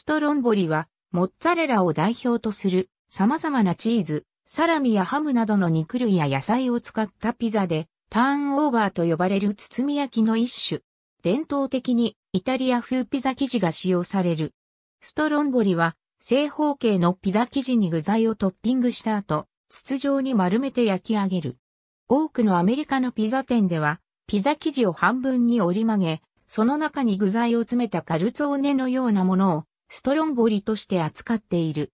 ストロンボリは、モッツァレラを代表とする様々なチーズ、サラミやハムなどの肉類や野菜を使ったピザで、ターンオーバーと呼ばれる包み焼きの一種。伝統的にイタリア風ピザ生地が使用される。ストロンボリは正方形のピザ生地に具材をトッピングした後、筒状に丸めて焼き上げる。多くのアメリカのピザ店では、ピザ生地を半分に折り曲げ、その中に具材を詰めたカルツォーネのようなものをストロンボリとして扱っている。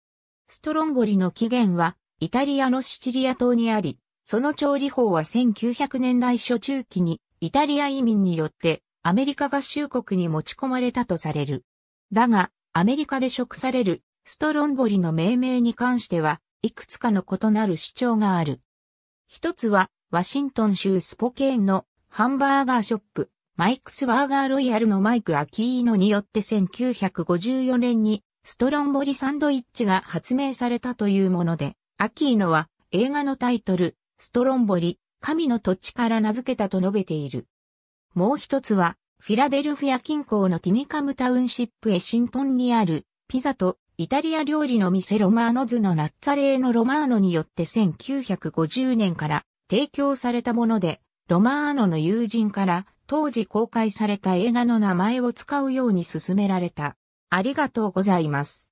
ストロンボリの起源は、イタリアのシチリア島にあり、その調理法は1900年代初中期に、イタリア移民によって、アメリカ合衆国に持ち込まれたとされる。だが、アメリカで食される、ストロンボリの命名に関しては、いくつかの異なる主張がある。一つは、ワシントン州スポケーンのハンバーガーショップ、マイクスワーガーロイヤルのマイク・アキーノによって1954年にストロンボリサンドイッチが発明されたというもので、アキーノは映画のタイトル、ストロンボリ、神の土地から名付けたと述べている。もう一つは、フィラデルフィア近郊のティニカムタウンシップエシントンにある、ピザとイタリア料理の店ロマーノズのナッツァレーのロマーノによって1950年から提供されたもので、ロマーノの友人から当時公開された映画の名前を使うように勧められた。ありがとうございます。